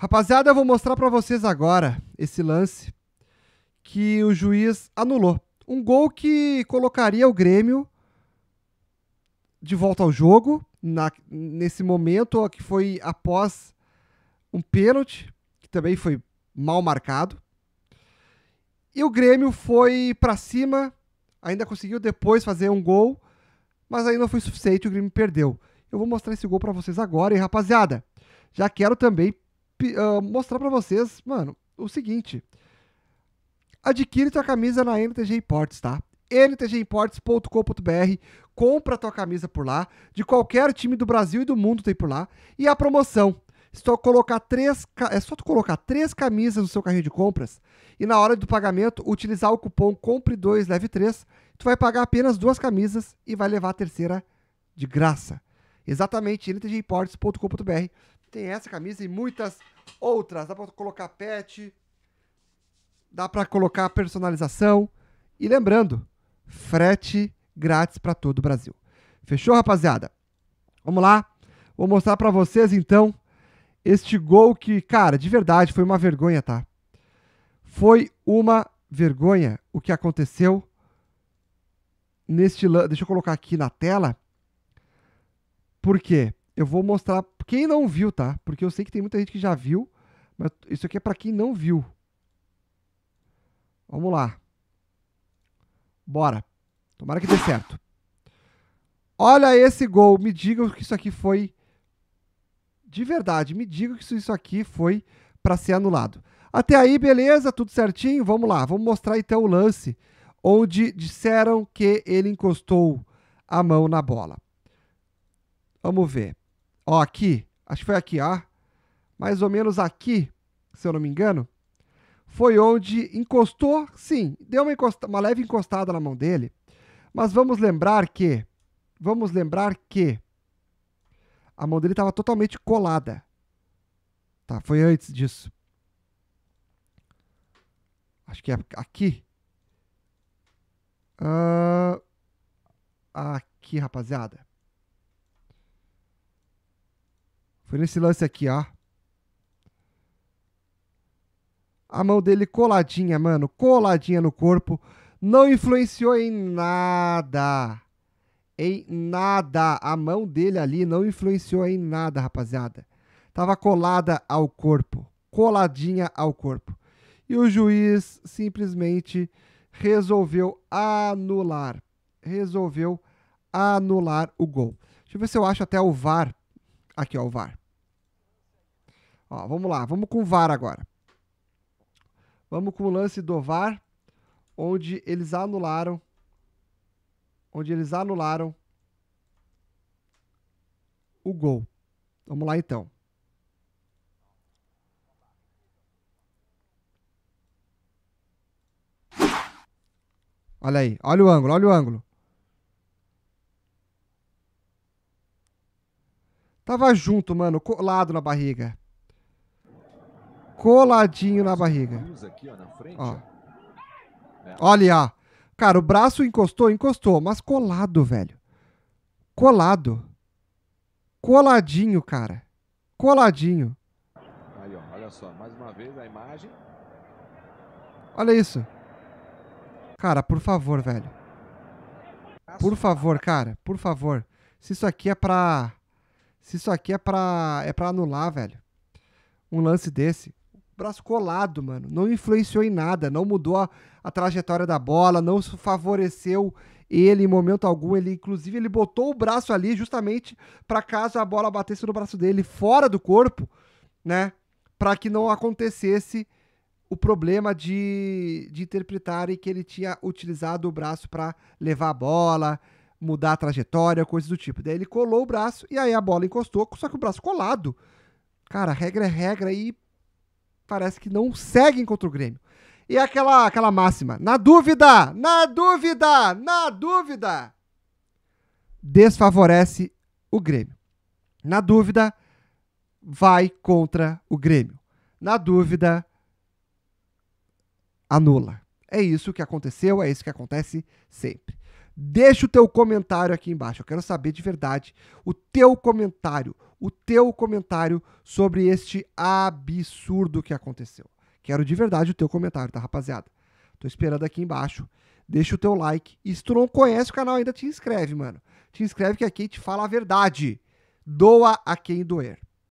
Rapaziada, eu vou mostrar para vocês agora esse lance que o juiz anulou. Um gol que colocaria o Grêmio de volta ao jogo, na, nesse momento, que foi após um pênalti, que também foi mal marcado. E o Grêmio foi para cima, ainda conseguiu depois fazer um gol, mas ainda não foi suficiente, o Grêmio perdeu. Eu vou mostrar esse gol para vocês agora, e rapaziada, já quero também uh, mostrar para vocês, mano, o seguinte. Adquire tua camisa na NTG Imports, tá? ntgimports.com.br, compra tua camisa por lá, de qualquer time do Brasil e do mundo tem por lá, e a promoção. Só colocar três, é só tu colocar três camisas no seu carrinho de compras e na hora do pagamento utilizar o cupom COMPRE2 LEVE3, tu vai pagar apenas duas camisas e vai levar a terceira de graça. Exatamente, ntgimports.com.br. Tem essa camisa e muitas outras. Dá para colocar pet, dá para colocar personalização. E lembrando, frete grátis para todo o Brasil. Fechou, rapaziada? Vamos lá. Vou mostrar para vocês então este gol que, cara, de verdade foi uma vergonha, tá? Foi uma vergonha o que aconteceu neste Deixa eu colocar aqui na tela. Por quê? Eu vou mostrar quem não viu, tá? Porque eu sei que tem muita gente que já viu, mas isso aqui é para quem não viu. Vamos lá. Bora. Tomara que dê certo. Olha esse gol. Me digam que isso aqui foi de verdade. Me digam que isso aqui foi para ser anulado. Até aí, beleza, tudo certinho. Vamos lá, vamos mostrar então o lance onde disseram que ele encostou a mão na bola. Vamos ver. Ó, aqui, acho que foi aqui, ó. Mais ou menos aqui, se eu não me engano, foi onde encostou, sim, deu uma, encosta, uma leve encostada na mão dele. Mas vamos lembrar que, vamos lembrar que a mão dele estava totalmente colada. Tá, foi antes disso. Acho que é aqui. Uh, aqui, rapaziada. Foi nesse lance aqui, ó. A mão dele coladinha, mano, coladinha no corpo. Não influenciou em nada. Em nada. A mão dele ali não influenciou em nada, rapaziada. Tava colada ao corpo. Coladinha ao corpo. E o juiz simplesmente resolveu anular. Resolveu anular o gol. Deixa eu ver se eu acho até o VAR. Aqui, ó, o VAR. Ó, vamos lá, vamos com o VAR agora. Vamos com o lance do VAR, onde eles anularam. Onde eles anularam o gol. Vamos lá então. Olha aí, olha o ângulo, olha o ângulo. Tava junto, mano, colado na barriga coladinho na barriga. Ó. É. Olha, cara, o braço encostou, encostou, mas colado, velho. Colado. Coladinho, cara. Coladinho. Aí, ó, olha só, mais uma vez a imagem. Olha isso. Cara, por favor, velho. Por favor, cara, por favor. Se isso aqui é pra. Se isso aqui é pra. É pra anular, velho. Um lance desse braço colado, mano. Não influenciou em nada, não mudou a, a trajetória da bola, não favoreceu ele em momento algum. Ele, inclusive, ele botou o braço ali justamente para caso a bola batesse no braço dele fora do corpo, né? Para que não acontecesse o problema de, de interpretarem que ele tinha utilizado o braço para levar a bola, mudar a trajetória, coisas do tipo. Daí ele colou o braço e aí a bola encostou, só que o braço colado. Cara, regra é regra e parece que não seguem contra o Grêmio. E aquela, aquela máxima, na dúvida, na dúvida, na dúvida, desfavorece o Grêmio. Na dúvida, vai contra o Grêmio. Na dúvida, anula. É isso que aconteceu, é isso que acontece sempre. Deixa o teu comentário aqui embaixo. Eu quero saber de verdade o teu comentário, o teu comentário sobre este absurdo que aconteceu. Quero de verdade o teu comentário, tá, rapaziada? Tô esperando aqui embaixo. Deixa o teu like. E se tu não conhece o canal ainda, te inscreve, mano. Te inscreve que aqui te fala a verdade. Doa a quem doer.